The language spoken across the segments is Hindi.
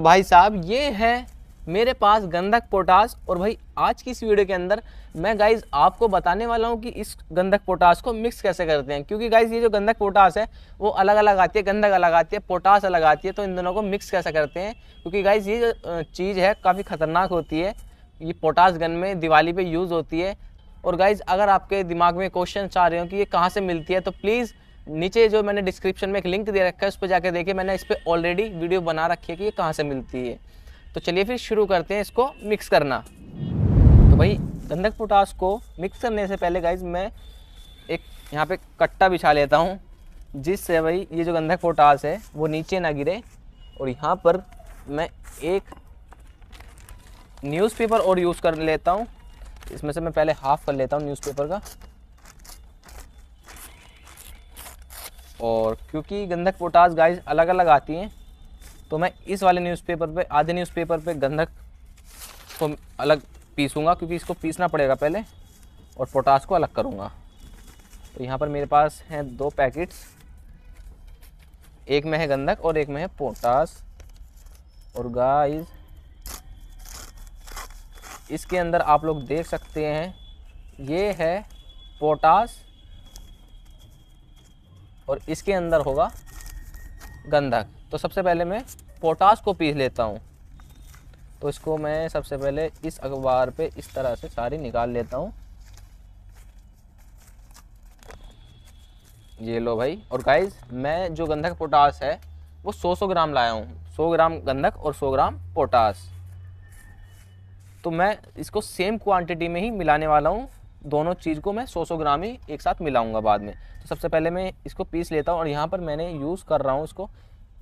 तो भाई साहब ये है मेरे पास गंधक पोटास और भाई आज की इस वीडियो के अंदर मैं गाइज आपको बताने वाला हूँ कि इस गंधक पोटास को मिक्स कैसे करते हैं क्योंकि गाइज ये जो गंधक पोटास है वो अलग अलग आती है गंधक अलग आती है पोटास अलग आती है तो इन दोनों को मिक्स कैसे करते हैं क्योंकि गाइज ये जो चीज़ है काफ़ी ख़तरनाक होती है ये पोटास गन में दिवाली पर यूज़ होती है और गाइज अगर आपके दिमाग में क्वेश्चन आ रहे हो कि ये कहाँ से मिलती है तो प्लीज़ नीचे जो मैंने डिस्क्रिप्शन में एक लिंक दे रखा है उस पर जाकर देखिए मैंने इस पर ऑलरेडी वीडियो बना रखी है कि ये कहाँ से मिलती है तो चलिए फिर शुरू करते हैं इसको मिक्स करना तो भाई गंधक पोटास को मिक्स करने से पहले गाइज मैं एक यहाँ पे कट्टा बिछा लेता हूँ जिससे भाई ये जो गंधक पोटास है वो नीचे ना गिरे और यहाँ पर मैं एक न्यूज़पेपर और यूज़ कर लेता हूँ इसमें से मैं पहले हाफ़ कर लेता हूँ न्यूज़पेपर का और क्योंकि गंधक पोटास गाइस अलग अलग आती हैं तो मैं इस वाले न्यूज़पेपर पे आधे न्यूज़पेपर पे गंधक को अलग पीसूँगा क्योंकि इसको पीसना पड़ेगा पहले और पोटास को अलग करूँगा तो यहाँ पर मेरे पास हैं दो पैकेट्स एक में है गंधक और एक में है पोटास और गाइस इसके अंदर आप लोग देख सकते हैं ये है पोटास और इसके अंदर होगा गंधक तो सबसे पहले मैं पोटास को पीस लेता हूँ तो इसको मैं सबसे पहले इस अखबार पे इस तरह से सारी निकाल लेता हूँ ये लो भाई और गाइज मैं जो गंधक पोटास है वो 100 सौ ग्राम लाया हूँ 100 ग्राम गंधक और 100 ग्राम पोटास तो मैं इसको सेम क्वांटिटी में ही मिलाने वाला हूँ दोनों चीज़ को मैं सौ सौ ग्राम ही एक साथ मिलाऊंगा बाद में तो सबसे पहले मैं इसको पीस लेता हूँ और यहाँ पर मैंने यूज़ कर रहा हूँ इसको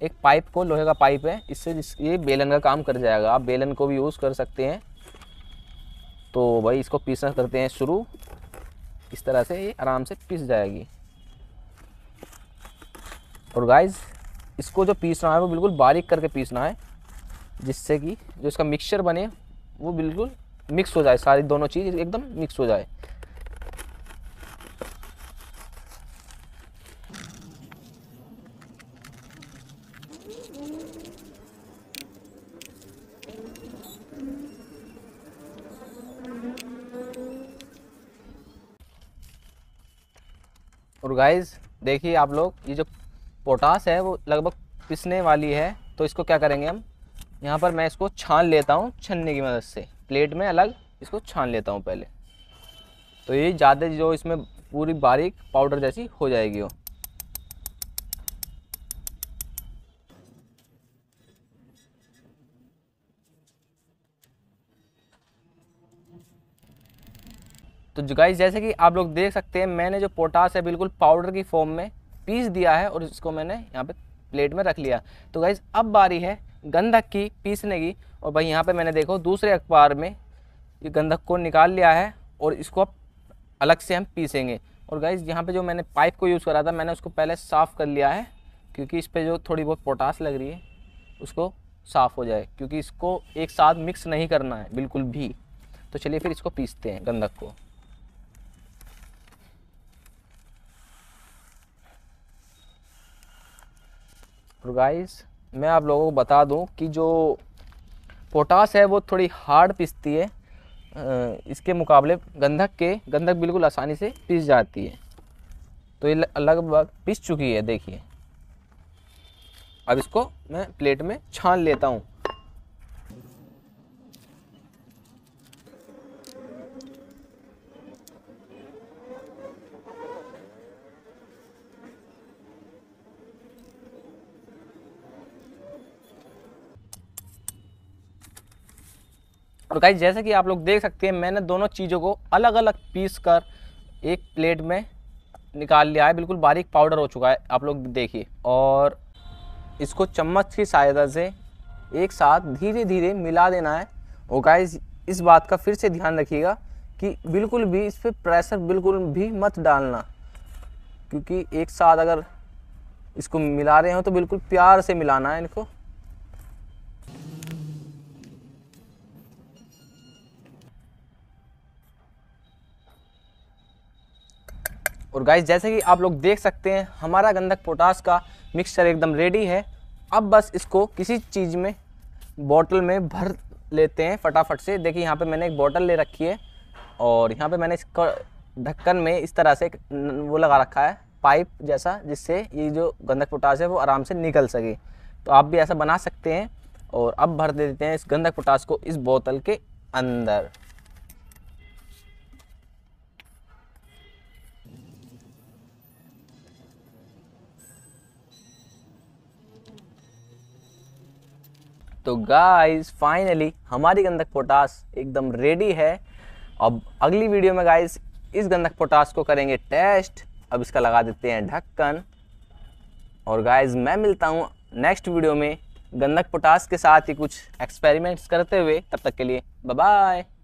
एक पाइप को लोहे का पाइप है इससे जिस ये बेलन का काम कर जाएगा आप बेलन को भी यूज़ कर सकते हैं तो भाई इसको पीसना करते हैं शुरू इस तरह से ये आराम से पीस जाएगी और गाइज इसको जो पीसना है वो बिल्कुल बारीक करके पीसना है जिससे कि जो इसका मिक्सचर बने वो बिल्कुल मिक्स हो जाए सारी दोनों चीज़ एकदम मिक्स हो जाए और गाइस देखिए आप लोग ये जो पोटास है वो लगभग पिसने वाली है तो इसको क्या करेंगे हम यहाँ पर मैं इसको छान लेता हूँ छन्ने की मदद से प्लेट में अलग इसको छान लेता हूँ पहले तो ये ज़्यादा जो इसमें पूरी बारीक पाउडर जैसी हो जाएगी वो तो गाइस जैसे कि आप लोग देख सकते हैं मैंने जो पोटास है बिल्कुल पाउडर की फॉर्म में पीस दिया है और इसको मैंने यहाँ पे प्लेट में रख लिया तो गाइज़ अब बारी है गंधक की पीसने की और भाई यहाँ पे मैंने देखो दूसरे अखबार में ये गंधक को निकाल लिया है और इसको अब अलग से हम पीसेंगे और गाइज यहाँ पे जो मैंने पाइप को यूज़ करा था मैंने उसको पहले साफ़ कर लिया है क्योंकि इस पर जो थोड़ी बहुत पोटास लग रही है उसको साफ़ हो जाए क्योंकि इसको एक साथ मिक्स नहीं करना है बिल्कुल भी तो चलिए फिर इसको पीसते हैं गंधक को और गाइस मैं आप लोगों को बता दूं कि जो पोटास है वो थोड़ी हार्ड पिसती है इसके मुकाबले गंधक के गंधक बिल्कुल आसानी से पिस जाती है तो ये लगभग पिस चुकी है देखिए अब इसको मैं प्लेट में छान लेता हूँ और गाइज जैसे कि आप लोग देख सकते हैं मैंने दोनों चीज़ों को अलग अलग पीस कर एक प्लेट में निकाल लिया है बिल्कुल बारीक पाउडर हो चुका है आप लोग देखिए और इसको चम्मच की सहायता से एक साथ धीरे धीरे मिला देना है और गाइज इस बात का फिर से ध्यान रखिएगा कि बिल्कुल भी इस पर प्रेशर बिल्कुल भी मत डालना क्योंकि एक साथ अगर इसको मिला रहे हो तो बिल्कुल प्यार से मिलाना है इनको और गाइस जैसे कि आप लोग देख सकते हैं हमारा गंधक पोटास का मिक्सचर एकदम रेडी है अब बस इसको किसी चीज़ में बॉटल में भर लेते हैं फटाफट से देखिए यहाँ पे मैंने एक बॉटल ले रखी है और यहाँ पे मैंने इसका ढक्कन में इस तरह से वो लगा रखा है पाइप जैसा जिससे ये जो गंधक पोटास है वो आराम से निकल सके तो आप भी ऐसा बना सकते हैं और अब भर देते हैं इस गंधक पोटास को इस बोतल के अंदर तो गाइस फाइनली हमारी गंधक पोटास एकदम रेडी है अब अगली वीडियो में गाइस इस गंधक पोटास को करेंगे टेस्ट अब इसका लगा देते हैं ढक्कन और गाइस मैं मिलता हूँ नेक्स्ट वीडियो में गंधक पोटास के साथ ही कुछ एक्सपेरिमेंट्स करते हुए तब तक के लिए बाय